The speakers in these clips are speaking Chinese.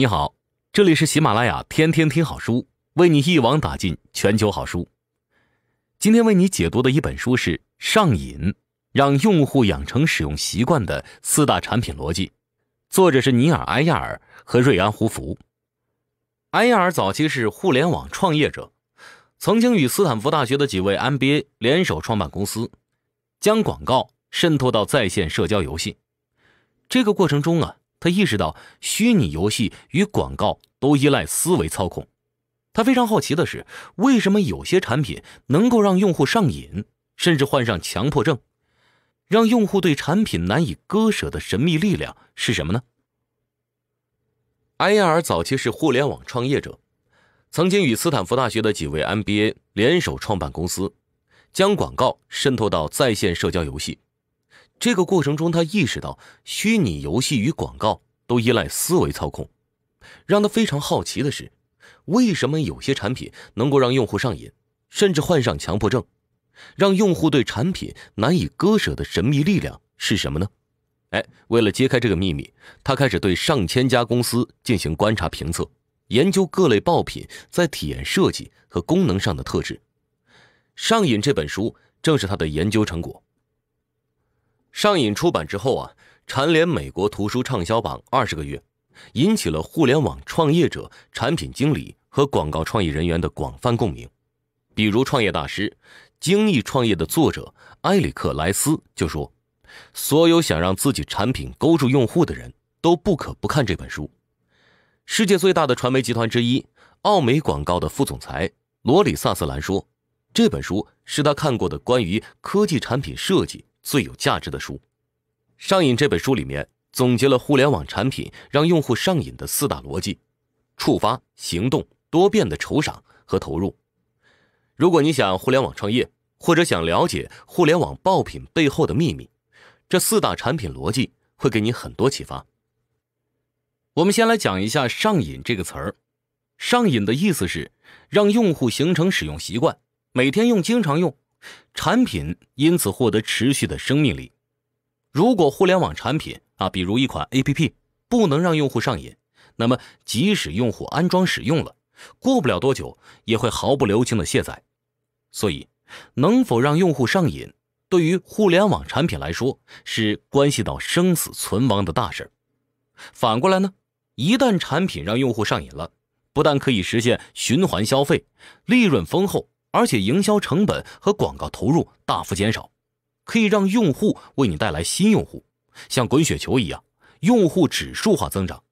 你好，这里是喜马拉雅天天听好书，为你一网打尽全球好书。今天为你解读的一本书是《上瘾：让用户养成使用习惯的四大产品逻辑》，作者是尼尔·埃亚尔和瑞安·胡福。埃亚尔早期是互联网创业者，曾经与斯坦福大学的几位 MBA 联手创办公司，将广告渗透到在线社交游戏。这个过程中啊。他意识到，虚拟游戏与广告都依赖思维操控。他非常好奇的是，为什么有些产品能够让用户上瘾，甚至患上强迫症？让用户对产品难以割舍的神秘力量是什么呢？埃亚尔早期是互联网创业者，曾经与斯坦福大学的几位 MBA 联手创办公司，将广告渗透到在线社交游戏。这个过程中，他意识到虚拟游戏与广告都依赖思维操控。让他非常好奇的是，为什么有些产品能够让用户上瘾，甚至患上强迫症？让用户对产品难以割舍的神秘力量是什么呢？哎，为了揭开这个秘密，他开始对上千家公司进行观察评测，研究各类爆品在体验设计和功能上的特质。《上瘾》这本书正是他的研究成果。上瘾出版之后啊，蝉联美国图书畅销榜二十个月，引起了互联网创业者、产品经理和广告创意人员的广泛共鸣。比如，创业大师《精益创业》的作者埃里克·莱斯就说：“所有想让自己产品勾住用户的人都不可不看这本书。”世界最大的传媒集团之一奥美广告的副总裁罗里·萨斯兰说：“这本书是他看过的关于科技产品设计。”最有价值的书，《上瘾》这本书里面总结了互联网产品让用户上瘾的四大逻辑：触发、行动、多变的酬赏和投入。如果你想互联网创业，或者想了解互联网爆品背后的秘密，这四大产品逻辑会给你很多启发。我们先来讲一下“上瘾”这个词儿，“上瘾”的意思是让用户形成使用习惯，每天用，经常用。产品因此获得持续的生命力。如果互联网产品啊，比如一款 A P P，不能让用户上瘾，那么即使用户安装使用了，过不了多久也会毫不留情的卸载。所以，能否让用户上瘾，对于互联网产品来说是关系到生死存亡的大事反过来呢，一旦产品让用户上瘾了，不但可以实现循环消费，利润丰厚。而且营销成本和广告投入大幅减少，可以让用户为你带来新用户，像滚雪球一样，用户指数化增长。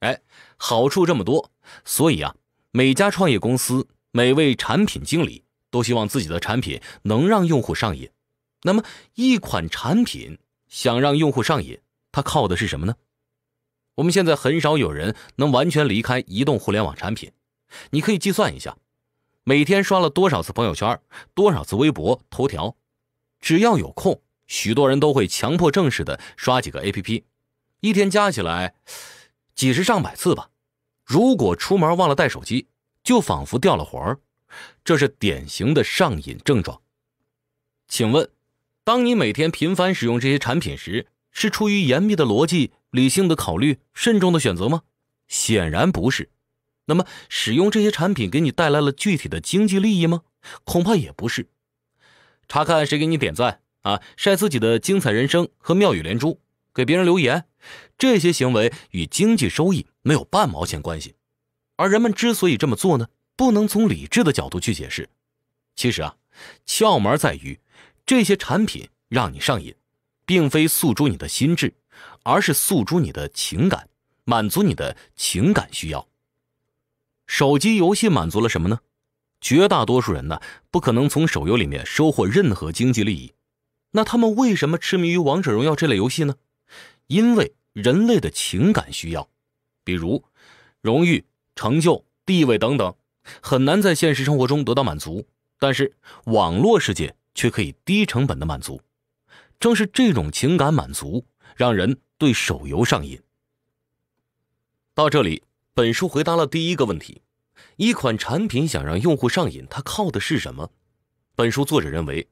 哎，好处这么多，所以啊，每家创业公司、每位产品经理都希望自己的产品能让用户上瘾。那么，一款产品想让用户上瘾，它靠的是什么呢？我们现在很少有人能完全离开移动互联网产品，你可以计算一下。每天刷了多少次朋友圈，多少次微博、头条？只要有空，许多人都会强迫症似的刷几个 APP，一天加起来几十上百次吧。如果出门忘了带手机，就仿佛掉了魂儿。这是典型的上瘾症状。请问，当你每天频繁使用这些产品时，是出于严密的逻辑、理性的考虑、慎重的选择吗？显然不是。那么，使用这些产品给你带来了具体的经济利益吗？恐怕也不是。查看谁给你点赞啊，晒自己的精彩人生和妙语连珠，给别人留言，这些行为与经济收益没有半毛钱关系。而人们之所以这么做呢，不能从理智的角度去解释。其实啊，窍门在于这些产品让你上瘾，并非诉诸你的心智，而是诉诸你的情感，满足你的情感需要。手机游戏满足了什么呢？绝大多数人呢，不可能从手游里面收获任何经济利益。那他们为什么痴迷于王者荣耀这类游戏呢？因为人类的情感需要，比如荣誉、成就、地位等等，很难在现实生活中得到满足，但是网络世界却可以低成本的满足。正是这种情感满足，让人对手游上瘾。到这里。本书回答了第一个问题：一款产品想让用户上瘾，它靠的是什么？本书作者认为，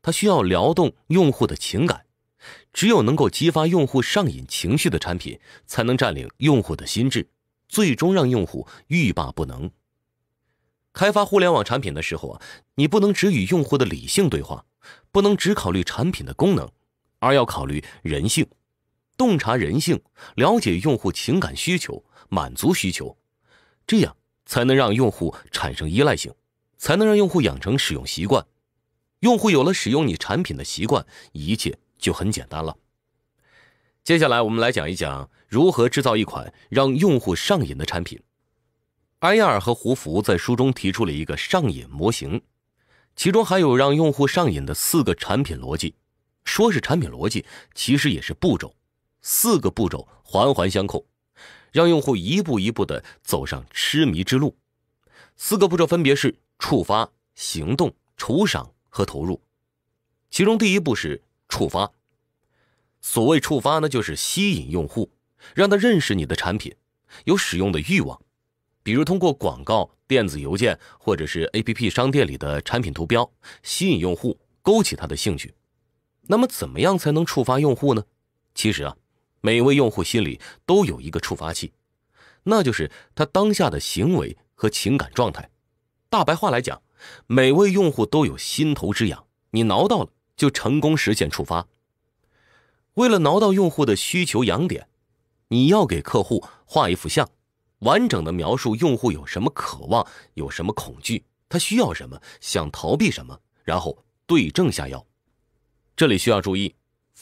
它需要撩动用户的情感。只有能够激发用户上瘾情绪的产品，才能占领用户的心智，最终让用户欲罢不能。开发互联网产品的时候啊，你不能只与用户的理性对话，不能只考虑产品的功能，而要考虑人性，洞察人性，了解用户情感需求。满足需求，这样才能让用户产生依赖性，才能让用户养成使用习惯。用户有了使用你产品的习惯，一切就很简单了。接下来我们来讲一讲如何制造一款让用户上瘾的产品。艾亚尔和胡福在书中提出了一个上瘾模型，其中还有让用户上瘾的四个产品逻辑。说是产品逻辑，其实也是步骤，四个步骤环环相扣。让用户一步一步的走上痴迷之路，四个步骤分别是触发、行动、酬赏和投入。其中第一步是触发。所谓触发呢，就是吸引用户，让他认识你的产品，有使用的欲望。比如通过广告、电子邮件或者是 APP 商店里的产品图标，吸引用户，勾起他的兴趣。那么，怎么样才能触发用户呢？其实啊。每位用户心里都有一个触发器，那就是他当下的行为和情感状态。大白话来讲，每位用户都有心头之痒，你挠到了就成功实现触发。为了挠到用户的需求痒点，你要给客户画一幅像，完整的描述用户有什么渴望，有什么恐惧，他需要什么，想逃避什么，然后对症下药。这里需要注意。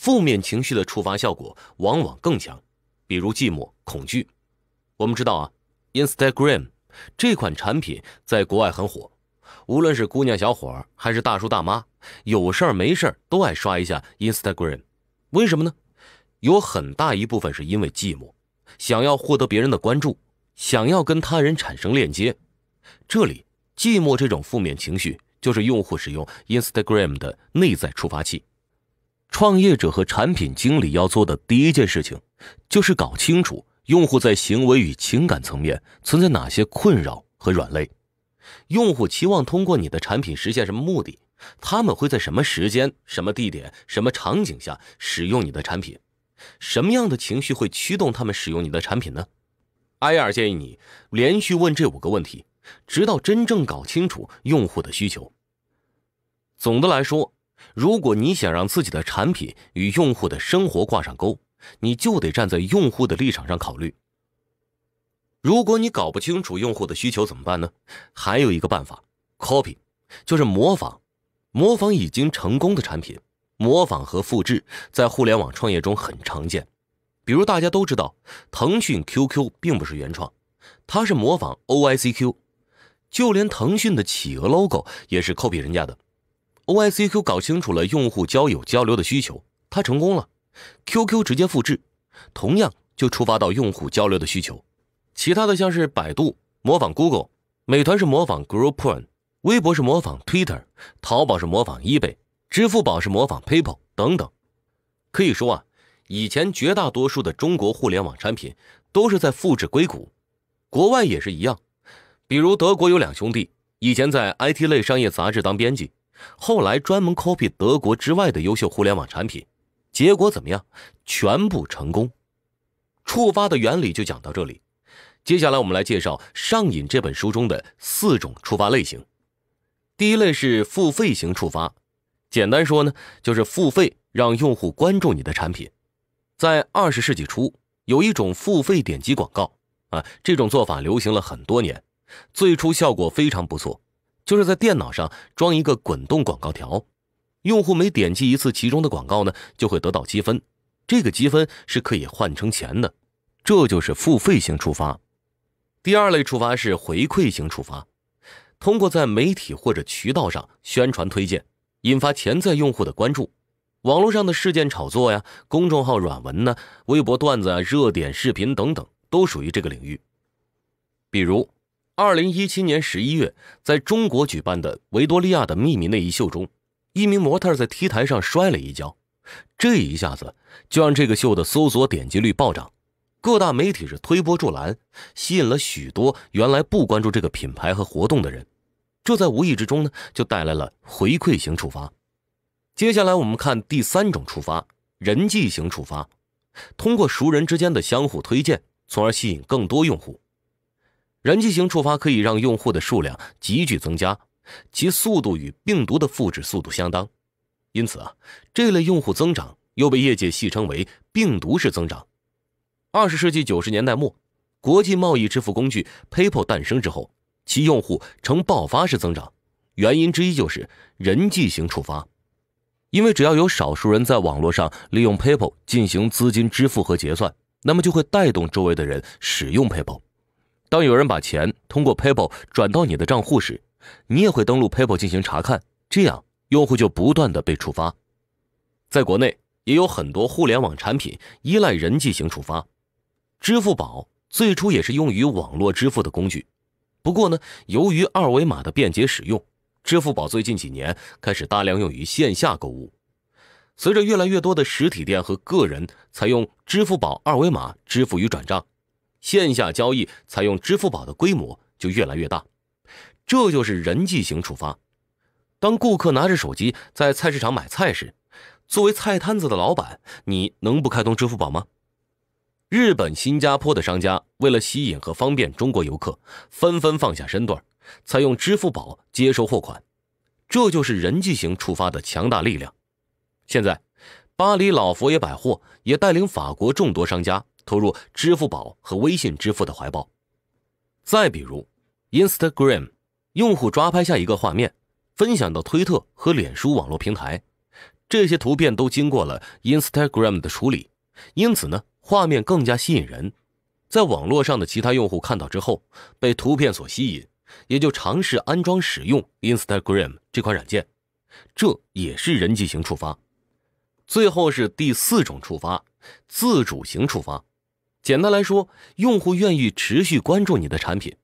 负面情绪的触发效果往往更强，比如寂寞、恐惧。我们知道啊，Instagram 这款产品在国外很火，无论是姑娘小伙儿还是大叔大妈，有事儿没事儿都爱刷一下 Instagram。为什么呢？有很大一部分是因为寂寞，想要获得别人的关注，想要跟他人产生链接。这里寂寞这种负面情绪就是用户使用 Instagram 的内在触发器。创业者和产品经理要做的第一件事情，就是搞清楚用户在行为与情感层面存在哪些困扰和软肋，用户期望通过你的产品实现什么目的？他们会在什么时间、什么地点、什么场景下使用你的产品？什么样的情绪会驱动他们使用你的产品呢？艾尔建议你连续问这五个问题，直到真正搞清楚用户的需求。总的来说。如果你想让自己的产品与用户的生活挂上钩，你就得站在用户的立场上考虑。如果你搞不清楚用户的需求怎么办呢？还有一个办法，copy，就是模仿，模仿已经成功的产品，模仿和复制在互联网创业中很常见。比如大家都知道，腾讯 QQ 并不是原创，它是模仿 OICQ，就连腾讯的企鹅 logo 也是 copy 人家的。OICQ 搞清楚了用户交友交流的需求，它成功了。QQ 直接复制，同样就触发到用户交流的需求。其他的像是百度模仿 Google，美团是模仿 Groupon，微博是模仿 Twitter，淘宝是模仿 eBay，支付宝是模仿 PayPal 等等。可以说啊，以前绝大多数的中国互联网产品都是在复制硅谷，国外也是一样。比如德国有两兄弟，以前在 IT 类商业杂志当编辑。后来专门 copy 德国之外的优秀互联网产品，结果怎么样？全部成功。触发的原理就讲到这里。接下来我们来介绍《上瘾》这本书中的四种触发类型。第一类是付费型触发，简单说呢，就是付费让用户关注你的产品。在二十世纪初，有一种付费点击广告啊，这种做法流行了很多年，最初效果非常不错。就是在电脑上装一个滚动广告条，用户每点击一次其中的广告呢，就会得到积分，这个积分是可以换成钱的，这就是付费型触发。第二类触发是回馈型触发，通过在媒体或者渠道上宣传推荐，引发潜在用户的关注。网络上的事件炒作呀，公众号软文呢，微博段子啊，热点视频等等，都属于这个领域。比如。二零一七年十一月，在中国举办的维多利亚的秘密内衣秀中，一名模特在 T 台上摔了一跤，这一下子就让这个秀的搜索点击率暴涨，各大媒体是推波助澜，吸引了许多原来不关注这个品牌和活动的人，这在无意之中呢就带来了回馈型处罚。接下来我们看第三种触发，人际型触发，通过熟人之间的相互推荐，从而吸引更多用户。人机型触发可以让用户的数量急剧增加，其速度与病毒的复制速度相当，因此啊，这类用户增长又被业界戏称为“病毒式增长”。二十世纪九十年代末，国际贸易支付工具 PayPal 诞生之后，其用户呈爆发式增长，原因之一就是人际型触发。因为只要有少数人在网络上利用 PayPal 进行资金支付和结算，那么就会带动周围的人使用 PayPal。当有人把钱通过 PayPal 转到你的账户时，你也会登录 PayPal 进行查看，这样用户就不断的被触发。在国内也有很多互联网产品依赖人进行触发。支付宝最初也是用于网络支付的工具，不过呢，由于二维码的便捷使用，支付宝最近几年开始大量用于线下购物。随着越来越多的实体店和个人采用支付宝二维码支付与转账。线下交易采用支付宝的规模就越来越大，这就是人际型触发。当顾客拿着手机在菜市场买菜时，作为菜摊子的老板，你能不开通支付宝吗？日本、新加坡的商家为了吸引和方便中国游客，纷纷放下身段，采用支付宝接收货款，这就是人际型触发的强大力量。现在，巴黎老佛爷百货也带领法国众多商家。投入支付宝和微信支付的怀抱。再比如，Instagram 用户抓拍下一个画面，分享到推特和脸书网络平台。这些图片都经过了 Instagram 的处理，因此呢，画面更加吸引人。在网络上的其他用户看到之后，被图片所吸引，也就尝试安装使用 Instagram 这款软件。这也是人机型触发。最后是第四种触发，自主型触发。简单来说，用户愿意持续关注你的产品，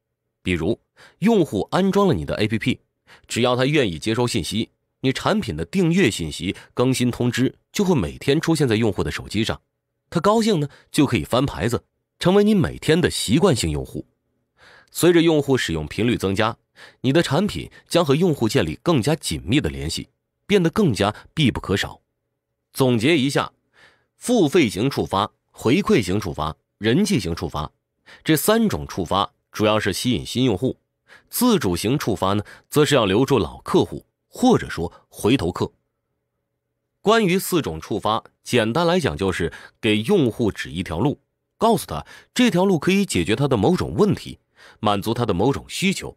比如用户安装了你的 APP，只要他愿意接收信息，你产品的订阅信息更新通知就会每天出现在用户的手机上。他高兴呢，就可以翻牌子，成为你每天的习惯性用户。随着用户使用频率增加，你的产品将和用户建立更加紧密的联系，变得更加必不可少。总结一下，付费型触发，回馈型触发。人气型触发，这三种触发主要是吸引新用户；自主型触发呢，则是要留住老客户，或者说回头客。关于四种触发，简单来讲就是给用户指一条路，告诉他这条路可以解决他的某种问题，满足他的某种需求。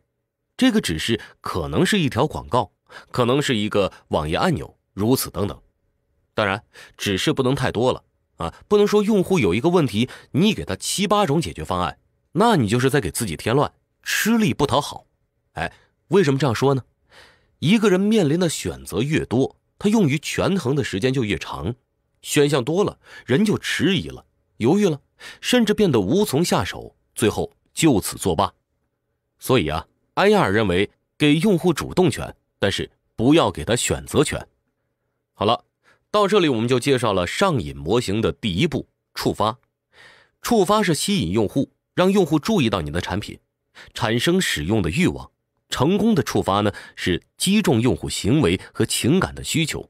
这个指示可能是一条广告，可能是一个网页按钮，如此等等。当然，指示不能太多了。啊，不能说用户有一个问题，你给他七八种解决方案，那你就是在给自己添乱，吃力不讨好。哎，为什么这样说呢？一个人面临的选择越多，他用于权衡的时间就越长，选项多了，人就迟疑了，犹豫了，甚至变得无从下手，最后就此作罢。所以啊，埃亚尔认为，给用户主动权，但是不要给他选择权。好了。到这里，我们就介绍了上瘾模型的第一步——触发。触发是吸引用户，让用户注意到你的产品，产生使用的欲望。成功的触发呢，是击中用户行为和情感的需求。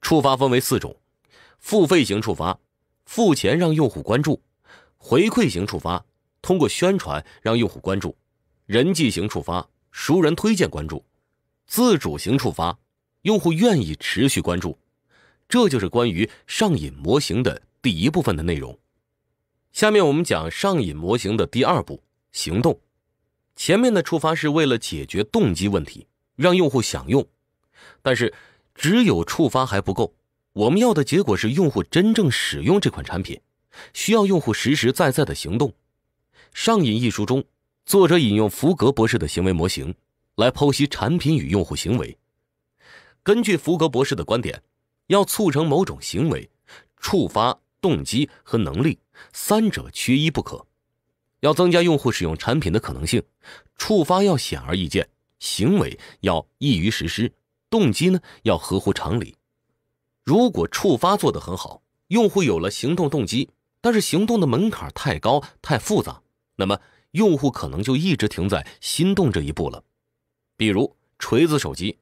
触发分为四种：付费型触发，付钱让用户关注；回馈型触发，通过宣传让用户关注；人际型触发，熟人推荐关注；自主型触发，用户愿意持续关注。这就是关于上瘾模型的第一部分的内容。下面我们讲上瘾模型的第二步：行动。前面的触发是为了解决动机问题，让用户享用，但是只有触发还不够。我们要的结果是用户真正使用这款产品，需要用户实实在在的行动。《上瘾》一书中，作者引用福格博士的行为模型来剖析产品与用户行为。根据福格博士的观点。要促成某种行为，触发动机和能力三者缺一不可。要增加用户使用产品的可能性，触发要显而易见，行为要易于实施，动机呢要合乎常理。如果触发做得很好，用户有了行动动机，但是行动的门槛太高太复杂，那么用户可能就一直停在心动这一步了。比如锤子手机，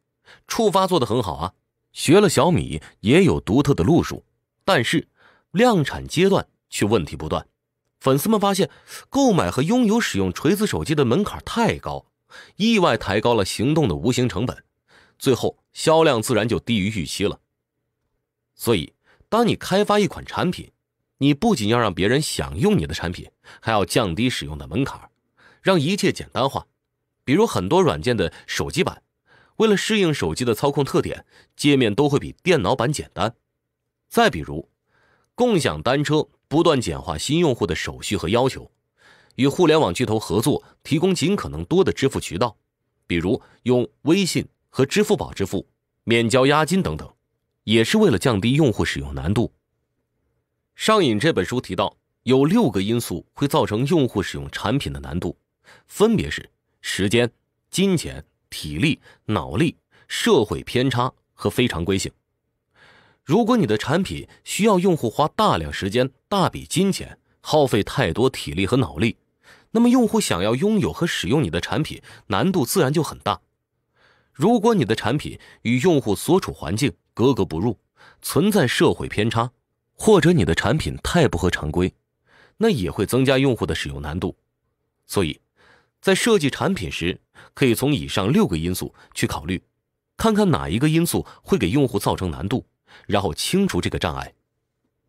触发做得很好啊。学了小米也有独特的路数，但是量产阶段却问题不断。粉丝们发现，购买和拥有使用锤子手机的门槛太高，意外抬高了行动的无形成本，最后销量自然就低于预期了。所以，当你开发一款产品，你不仅要让别人享用你的产品，还要降低使用的门槛，让一切简单化。比如很多软件的手机版。为了适应手机的操控特点，界面都会比电脑版简单。再比如，共享单车不断简化新用户的手续和要求，与互联网巨头合作，提供尽可能多的支付渠道，比如用微信和支付宝支付，免交押金等等，也是为了降低用户使用难度。《上瘾》这本书提到，有六个因素会造成用户使用产品的难度，分别是时间、金钱。体力、脑力、社会偏差和非常规性。如果你的产品需要用户花大量时间、大笔金钱、耗费太多体力和脑力，那么用户想要拥有和使用你的产品难度自然就很大。如果你的产品与用户所处环境格格不入，存在社会偏差，或者你的产品太不合常规，那也会增加用户的使用难度。所以。在设计产品时，可以从以上六个因素去考虑，看看哪一个因素会给用户造成难度，然后清除这个障碍。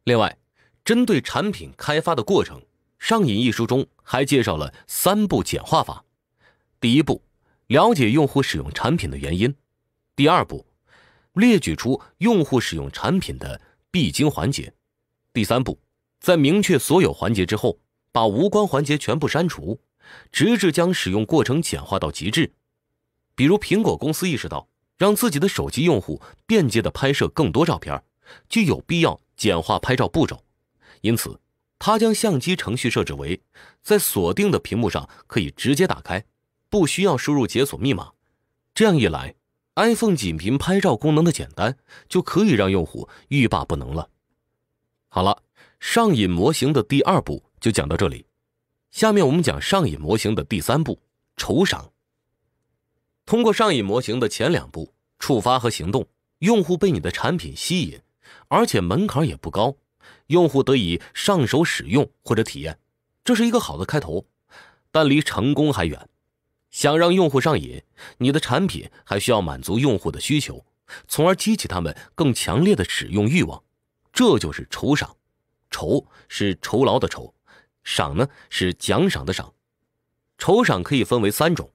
另外，针对产品开发的过程，《上瘾》一书中还介绍了三步简化法：第一步，了解用户使用产品的原因；第二步，列举出用户使用产品的必经环节；第三步，在明确所有环节之后，把无关环节全部删除。直至将使用过程简化到极致，比如苹果公司意识到，让自己的手机用户便捷地拍摄更多照片，就有必要简化拍照步骤。因此，他将相机程序设置为在锁定的屏幕上可以直接打开，不需要输入解锁密码。这样一来，iPhone 仅凭拍照功能的简单，就可以让用户欲罢不能了。好了，上瘾模型的第二步就讲到这里。下面我们讲上瘾模型的第三步——酬赏。通过上瘾模型的前两步，触发和行动，用户被你的产品吸引，而且门槛也不高，用户得以上手使用或者体验，这是一个好的开头，但离成功还远。想让用户上瘾，你的产品还需要满足用户的需求，从而激起他们更强烈的使用欲望。这就是酬赏，酬是酬劳的酬。赏呢是奖赏的赏，酬赏可以分为三种，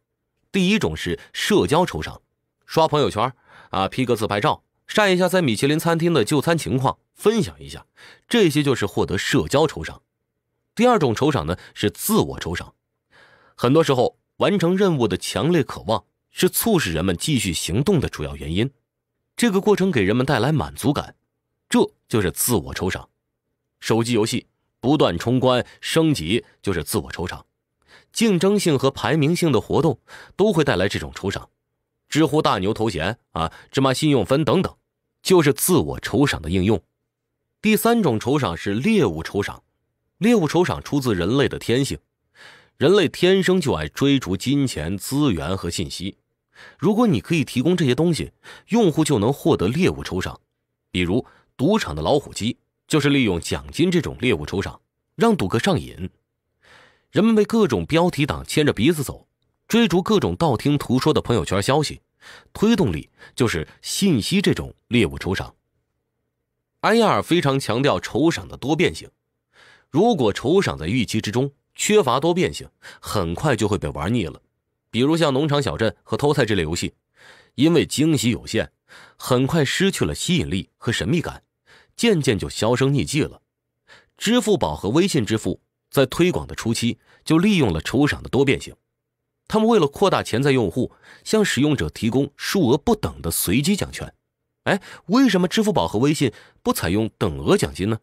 第一种是社交酬赏，刷朋友圈啊，P 个自拍照，晒一下在米其林餐厅的就餐情况，分享一下，这些就是获得社交酬赏。第二种酬赏呢是自我酬赏，很多时候完成任务的强烈渴望是促使人们继续行动的主要原因，这个过程给人们带来满足感，这就是自我酬赏。手机游戏。不断冲关升级就是自我酬赏，竞争性和排名性的活动都会带来这种酬赏。知乎大牛头衔啊，芝麻信用分等等，就是自我酬赏的应用。第三种酬赏是猎物酬赏，猎物酬赏出自人类的天性，人类天生就爱追逐金钱、资源和信息。如果你可以提供这些东西，用户就能获得猎物酬赏，比如赌场的老虎机。就是利用奖金这种猎物酬赏，让赌客上瘾。人们被各种标题党牵着鼻子走，追逐各种道听途说的朋友圈消息，推动力就是信息这种猎物酬赏。安亚尔非常强调酬赏的多变性。如果酬赏在预期之中，缺乏多变性，很快就会被玩腻了。比如像农场小镇和偷菜这类游戏，因为惊喜有限，很快失去了吸引力和神秘感。渐渐就销声匿迹了。支付宝和微信支付在推广的初期就利用了抽赏的多变性，他们为了扩大潜在用户，向使用者提供数额不等的随机奖券。哎，为什么支付宝和微信不采用等额奖金呢？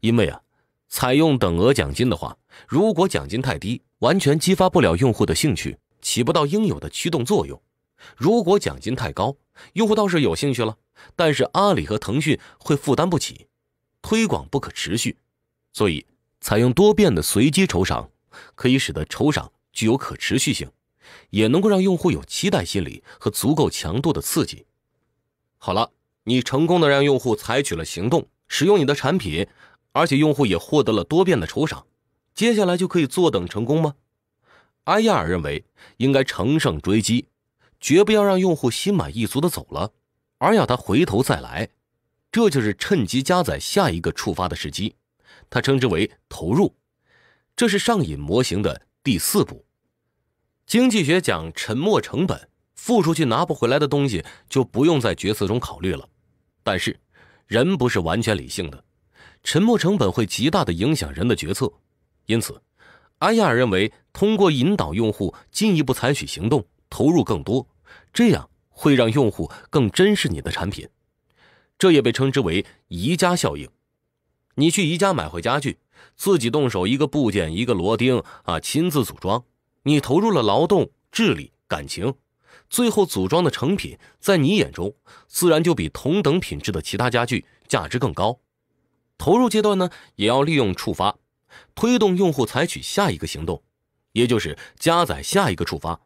因为啊，采用等额奖金的话，如果奖金太低，完全激发不了用户的兴趣，起不到应有的驱动作用；如果奖金太高，用户倒是有兴趣了，但是阿里和腾讯会负担不起，推广不可持续，所以采用多变的随机抽赏，可以使得抽赏具有可持续性，也能够让用户有期待心理和足够强度的刺激。好了，你成功的让用户采取了行动，使用你的产品，而且用户也获得了多变的抽赏，接下来就可以坐等成功吗？阿亚尔认为应该乘胜追击。绝不要让用户心满意足的走了，而要他回头再来，这就是趁机加载下一个触发的时机。他称之为投入，这是上瘾模型的第四步。经济学讲沉没成本，付出去拿不回来的东西就不用在决策中考虑了。但是，人不是完全理性的，沉没成本会极大的影响人的决策。因此，安亚尔认为，通过引导用户进一步采取行动，投入更多。这样会让用户更珍视你的产品，这也被称之为宜家效应。你去宜家买回家具，自己动手一个部件一个螺钉啊，亲自组装。你投入了劳动、智力、感情，最后组装的成品在你眼中自然就比同等品质的其他家具价值更高。投入阶段呢，也要利用触发，推动用户采取下一个行动，也就是加载下一个触发。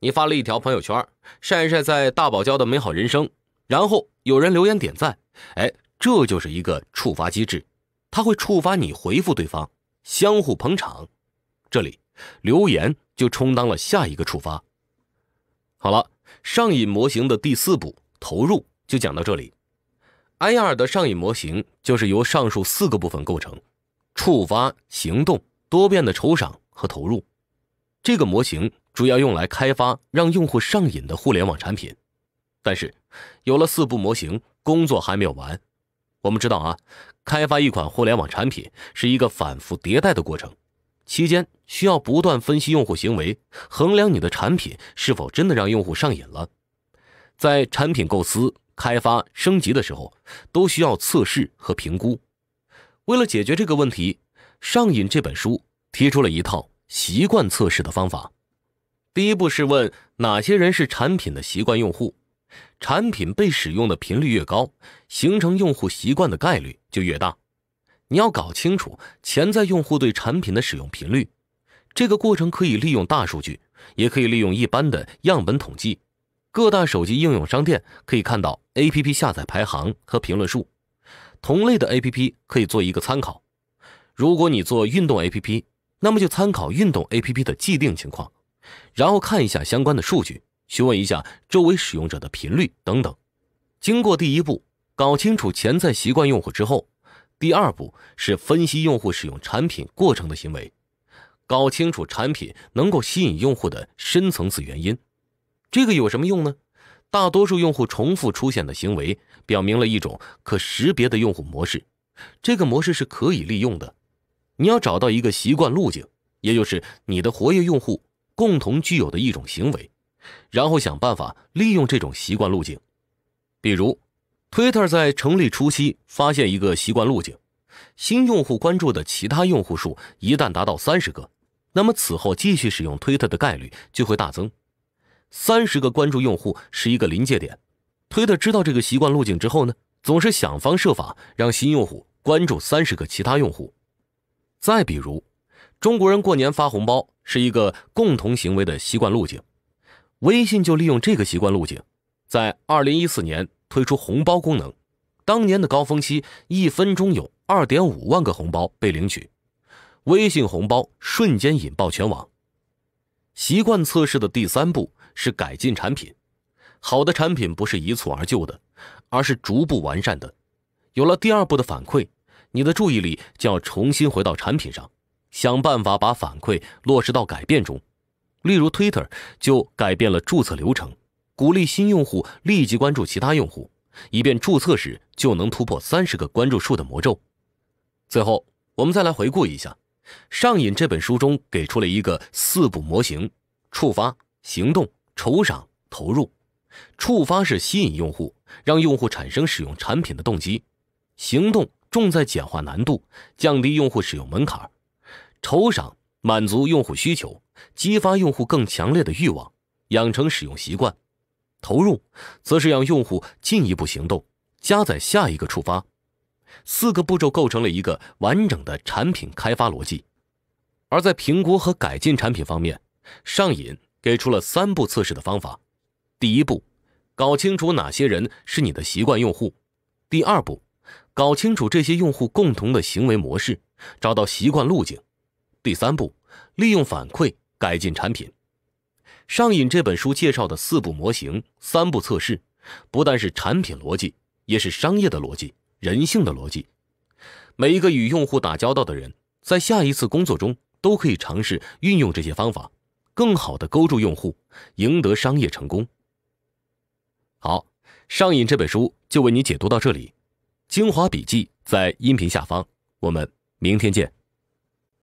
你发了一条朋友圈，晒一晒在大堡礁的美好人生，然后有人留言点赞，哎，这就是一个触发机制，它会触发你回复对方，相互捧场。这里留言就充当了下一个触发。好了，上瘾模型的第四步投入就讲到这里。安亚尔的上瘾模型就是由上述四个部分构成：触发、行动、多变的酬赏和投入。这个模型主要用来开发让用户上瘾的互联网产品，但是有了四步模型，工作还没有完。我们知道啊，开发一款互联网产品是一个反复迭代的过程，期间需要不断分析用户行为，衡量你的产品是否真的让用户上瘾了。在产品构思、开发、升级的时候，都需要测试和评估。为了解决这个问题，《上瘾》这本书提出了一套。习惯测试的方法，第一步是问哪些人是产品的习惯用户。产品被使用的频率越高，形成用户习惯的概率就越大。你要搞清楚潜在用户对产品的使用频率。这个过程可以利用大数据，也可以利用一般的样本统计。各大手机应用商店可以看到 A P P 下载排行和评论数，同类的 A P P 可以做一个参考。如果你做运动 A P P。那么就参考运动 APP 的既定情况，然后看一下相关的数据，询问一下周围使用者的频率等等。经过第一步搞清楚潜在习惯用户之后，第二步是分析用户使用产品过程的行为，搞清楚产品能够吸引用户的深层次原因。这个有什么用呢？大多数用户重复出现的行为，表明了一种可识别的用户模式，这个模式是可以利用的。你要找到一个习惯路径，也就是你的活跃用户共同具有的一种行为，然后想办法利用这种习惯路径。比如，Twitter 在成立初期发现一个习惯路径：新用户关注的其他用户数一旦达到三十个，那么此后继续使用 Twitter 的概率就会大增。三十个关注用户是一个临界点推特知道这个习惯路径之后呢，总是想方设法让新用户关注三十个其他用户。再比如，中国人过年发红包是一个共同行为的习惯路径，微信就利用这个习惯路径，在二零一四年推出红包功能。当年的高峰期，一分钟有二点五万个红包被领取，微信红包瞬间引爆全网。习惯测试的第三步是改进产品，好的产品不是一蹴而就的，而是逐步完善的。有了第二步的反馈。你的注意力将要重新回到产品上，想办法把反馈落实到改变中。例如，Twitter 就改变了注册流程，鼓励新用户立即关注其他用户，以便注册时就能突破三十个关注数的魔咒。最后，我们再来回顾一下，《上瘾》这本书中给出了一个四步模型：触发、行动、酬赏、投入。触发是吸引用户，让用户产生使用产品的动机；行动。重在简化难度，降低用户使用门槛；酬赏满足用户需求，激发用户更强烈的欲望，养成使用习惯；投入则是让用户进一步行动，加载下一个触发。四个步骤构成了一个完整的产品开发逻辑。而在评估和改进产品方面，上瘾给出了三步测试的方法：第一步，搞清楚哪些人是你的习惯用户；第二步。搞清楚这些用户共同的行为模式，找到习惯路径。第三步，利用反馈改进产品。《上瘾》这本书介绍的四步模型、三步测试，不但是产品逻辑，也是商业的逻辑、人性的逻辑。每一个与用户打交道的人，在下一次工作中都可以尝试运用这些方法，更好的勾住用户，赢得商业成功。好，《上瘾》这本书就为你解读到这里。精华笔记在音频下方，我们明天见。